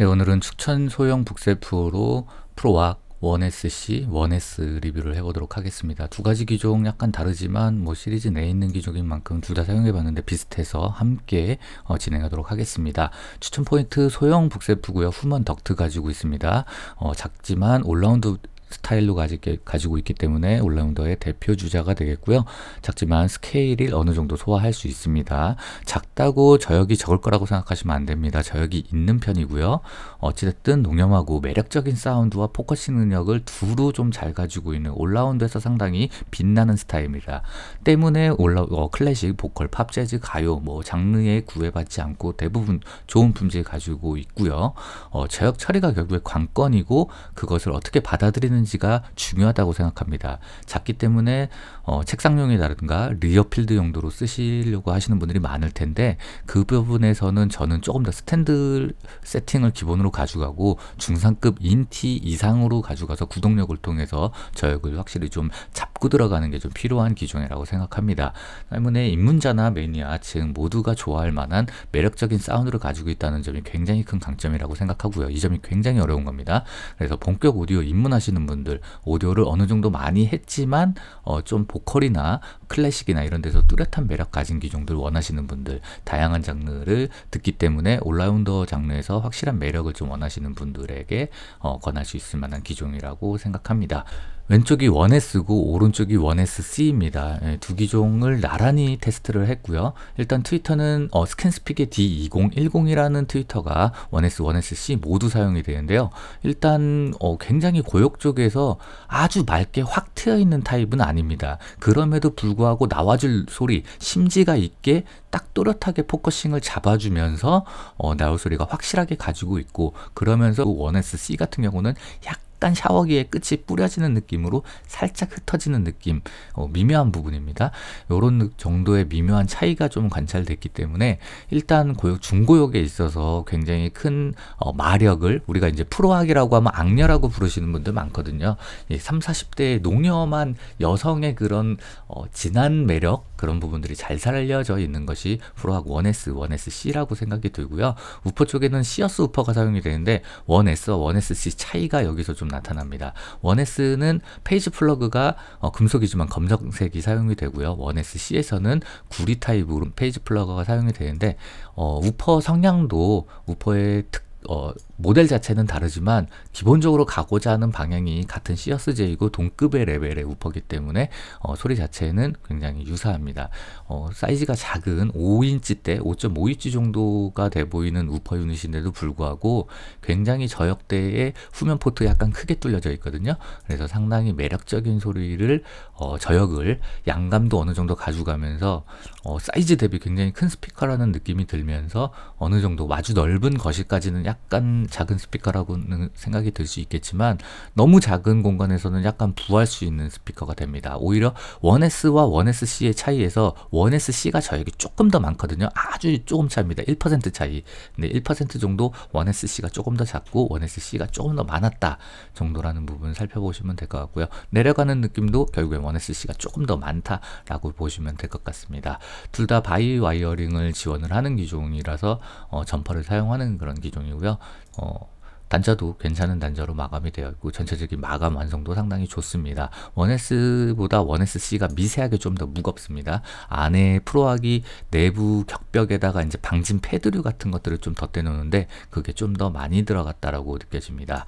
네, 오늘은 축천 소형 북셀 프로 프로왁 1SC, 1S 리뷰를 해보도록 하겠습니다. 두 가지 기종 약간 다르지만 뭐 시리즈 내에 있는 기종인 만큼 둘 다 사용해봤는데 비슷해서 함께 어, 진행하도록 하겠습니다. 추천 포인트 소형 북세프고요. 후먼 덕트 가지고 있습니다. 어, 작지만 올라운드 스타일로 가지고 있기 때문에 올라운더의 대표 주자가 되겠고요. 작지만 스케일이 어느 정도 소화할 수 있습니다. 작다고 저역이 적을 거라고 생각하시면 안 됩니다. 저역이 있는 편이고요. 어찌됐든 농염하고 매력적인 사운드와 포커싱 능력을 두루 좀 잘 가지고 있는 올라운더에서 상당히 빛나는 스타일입니다. 때문에 올라 어, 클래식, 보컬, 팝, 재즈, 가요 뭐 장르에 구애받지 않고 대부분 좋은 품질 가지고 있고요. 어, 저역 처리가 결국에 관건이고 그것을 어떻게 받아들이는 하는지가 중요하다고 생각합니다. 작기 때문에 어, 책상용이라든가 리어필드 용도로 쓰시려고 하시는 분들이 많을 텐데 그 부분에서는 저는 조금 더 스탠드 세팅을 기본으로 가져가고 중상급 인티 이상으로 가져가서 구동력을 통해서 저역을 확실히 좀 잡고 들어가는 게 좀 필요한 기종이라고 생각합니다. 때문에 입문자나 매니아층 모두가 좋아할 만한 매력적인 사운드를 가지고 있다는 점이 굉장히 큰 강점이라고 생각하고요. 이 점이 굉장히 어려운 겁니다. 그래서 본격 오디오 입문하시는 분 분들 오디오를 어느 정도 많이 했지만 어, 좀 보컬이나 클래식이나 이런 데서 뚜렷한 매력 가진 기종들 원하시는 분들 다양한 장르를 듣기 때문에 올라운더 장르에서 확실한 매력을 좀 원하시는 분들에게 어, 권할 수 있을 만한 기종이라고 생각합니다. 왼쪽이 1S고 오른쪽이 1SC입니다. 예, 두 기종을 나란히 테스트를 했고요. 일단 트위터는 어, 스캔스픽의 D2010이라는 트위터가 1S, 1SC 모두 사용이 되는데요. 일단 어, 굉장히 고역 쪽에서 아주 맑게 확 트여 있는 타입은 아닙니다. 그럼에도 불구하고 불구하고 나와줄 소리, 심지가 있게 딱 또렷하게 포커싱을 잡아주면서 어, 나올 소리가 확실하게 가지고 있고 그러면서 1SC 그 같은 경우는 약 약간 샤워기의 끝이 뿌려지는 느낌으로 살짝 흩어지는 느낌 어, 미묘한 부분입니다. 요런 정도의 미묘한 차이가 좀 관찰됐기 때문에 일단 고역 중고역에 있어서 굉장히 큰 어, 마력을 우리가 이제 프로학이라고 하면 악녀라고 부르시는 분들 많거든요. 예, 3, 40대의 농염한 여성의 그런 어, 진한 매력 그런 부분들이 잘 살려져 있는 것이 프로학 1S, 1SC라고 생각이 들고요. 우퍼 쪽에는 시어스 우퍼가 사용이 되는데 1S, 1SC 차이가 여기서 좀 나타납니다. 1S는 페이지 플러그가 어, 금속이지만 검정색이 사용이 되고요. 1SC에서는 구리 타입으로 페이지 플러그가 사용이 되는데 어, 우퍼 성량도 우퍼의 특 어, 모델 자체는 다르지만 기본적으로 가고자 하는 방향이 같은 CSJ이고 동급의 레벨의 우퍼기 때문에 어, 소리 자체는 굉장히 유사합니다. 어, 사이즈가 작은 5인치대, 5.5인치 정도가 돼 보이는 우퍼 유닛인데도 불구하고 굉장히 저역대의 후면 포트 약간 크게 뚫려져 있거든요. 그래서 상당히 매력적인 소리를 어, 저역을 양감도 어느 정도 가져가면서 어, 사이즈 대비 굉장히 큰 스피커라는 느낌이 들면서 어느 정도 아주 넓은 거실까지는 약간 작은 스피커라고는 생각이 들 수 있겠지만 너무 작은 공간에서는 약간 부할 수 있는 스피커가 됩니다. 오히려 1S와 1SC의 차이에서 1SC가 저에게 조금 더 많거든요. 아주 조금 차입니다. 1% 차이. 근데 1% 정도 1SC가 조금 더 작고 1SC가 조금 더 많았다 정도라는 부분 살펴보시면 될 것 같고요. 내려가는 느낌도 결국엔 1SC가 조금 더 많다라고 보시면 될 것 같습니다. 둘 다 바이 와이어링을 지원을 하는 기종이라서 어, 점퍼를 사용하는 그런 기종이고요. 어, あ 단자도 괜찮은 단자로 마감이 되어 있고 전체적인 마감 완성도 상당히 좋습니다. 1S보다 1SC가 미세하게 좀 더 무겁습니다. 안에 프로하기 내부 격벽에다가 이제 방진 패드류 같은 것들을 좀 덧대 놓는데 그게 좀 더 많이 들어갔다라고 느껴집니다.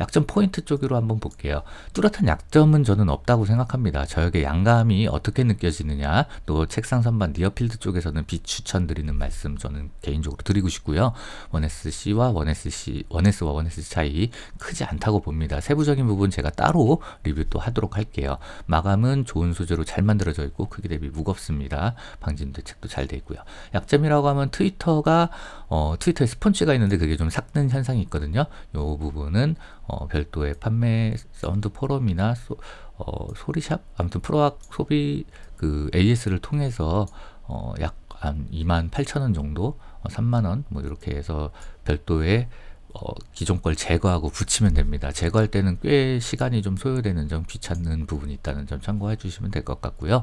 약점 포인트 쪽으로 한번 볼게요. 뚜렷한 약점은 저는 없다고 생각합니다. 저에게 양감이 어떻게 느껴지느냐 또 책상 선반 니어필드 쪽에서는 비추천드리는 말씀 저는 개인적으로 드리고 싶고요. 1SC와 1SC, 1S와 1 퍼포먼 차이 크지 않다고 봅니다. 세부적인 부분 제가 따로 리뷰 또 하도록 할게요. 마감은 좋은 소재로 잘 만들어져 있고 크기 대비 무겁습니다. 방진 대책도 잘돼 있고요. 약점이라고 하면 트위터가 어, 트위터에 스폰지가 있는데 그게 좀 삭는 현상이 있거든요. 요 부분은 어, 별도의 판매 사운드 포럼이나 소, 어, 소리샵 아무튼 프로악 소비 그 AS를 통해서 어, 약한 2만 8천 원 정도, 3만 어, 원뭐 이렇게 해서 별도의 어, 기존 걸 제거하고 붙이면 됩니다. 제거할 때는 꽤 시간이 좀 소요되는 점 귀찮는 부분이 있다는 점 참고해 주시면 될 것 같고요.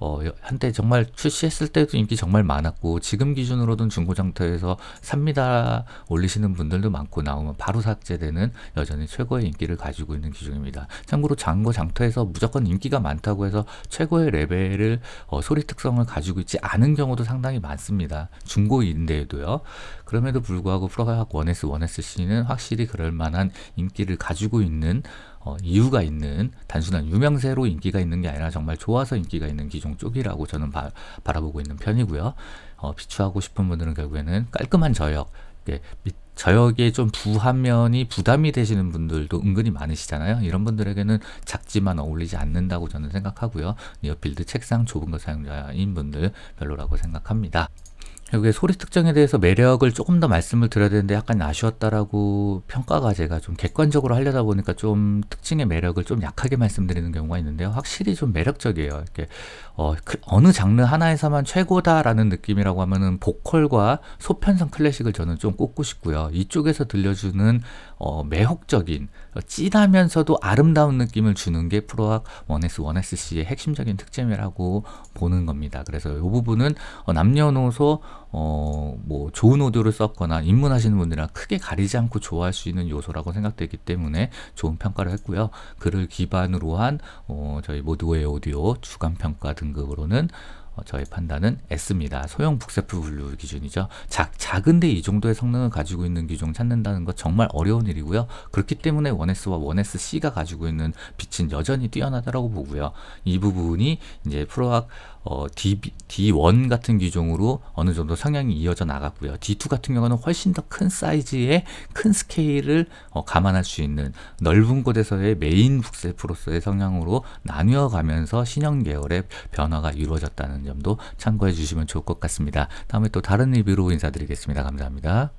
어, 한때 정말 출시했을 때도 인기 정말 많았고 지금 기준으로든 중고장터에서 삽니다 올리시는 분들도 많고 나오면 바로 삭제되는 여전히 최고의 인기를 가지고 있는 기종입니다 참고로 장고장터에서 무조건 인기가 많다고 해서 최고의 레벨을 어, 소리 특성을 가지고 있지 않은 경우도 상당히 많습니다. 중고인데도요. 그럼에도 불구하고 프로가학 1S, 1S 씨는 확실히 그럴 만한 인기를 가지고 있는 어, 이유가 있는 단순한 유명세로 인기가 있는 게 아니라 정말 좋아서 인기가 있는 기종 쪽이라고 저는 바, 라보고 있는 편이고요. 어, 비추하고 싶은 분들은 결국에는 깔끔한 저역, 저역에 좀 부한 면이 부담이 되시는 분들도 은근히 많으시잖아요. 이런 분들에게는 작지만 어울리지 않는다고 저는 생각하고요. 리어필드 책상 좁은 거 사용자인 분들 별로라고 생각합니다. 결국 소리 특정에 대해서 매력을 조금 더 말씀을 드려야 되는데 약간 아쉬웠다라고 평가가 제가 좀 객관적으로 하려다 보니까 좀 특징의 매력을 좀 약하게 말씀드리는 경우가 있는데요. 확실히 좀 매력적이에요. 이렇게 어, 어느 장르 하나에서만 최고다라는 느낌이라고 하면은 보컬과 소편성 클래식을 저는 좀 꼽고 싶고요. 이쪽에서 들려주는 어, 매혹적인 어, 찐하면서도 아름다운 느낌을 주는 게 프로악 원에스 원에스 씨의 핵심적인 특징이라고 보는 겁니다. 그래서 이 부분은 어, 남녀노소 어, 뭐 좋은 오디오를 썼거나 입문하시는 분들이랑 크게 가리지 않고 좋아할 수 있는 요소라고 생각되기 때문에 좋은 평가를 했고요. 글을 기반으로 한 어, 저희 모두의 오디오 주간 평가 등급으로는 어, 저의 판단은 S입니다. 소형 북세프 분류 기준이죠. 작, 작은데 이 정도의 성능을 가지고 있는 기종 찾는다는 것 정말 어려운 일이고요. 그렇기 때문에 1S와 1SC가 가지고 있는 빛은 여전히 뛰어나다라고 보고요. 이 부분이 이제 프로악 어, D, D1 같은 기종으로 어느 정도 성향이 이어져 나갔고요. D2 같은 경우는 훨씬 더 큰 사이즈의 큰 스케일을 어, 감안할 수 있는 넓은 곳에서의 메인 북셀프로서의 성향으로 나뉘어 가면서 신형 계열의 변화가 이루어졌다는 점도 참고해 주시면 좋을 것 같습니다. 다음에 또 다른 리뷰로 인사드리겠습니다. 감사합니다.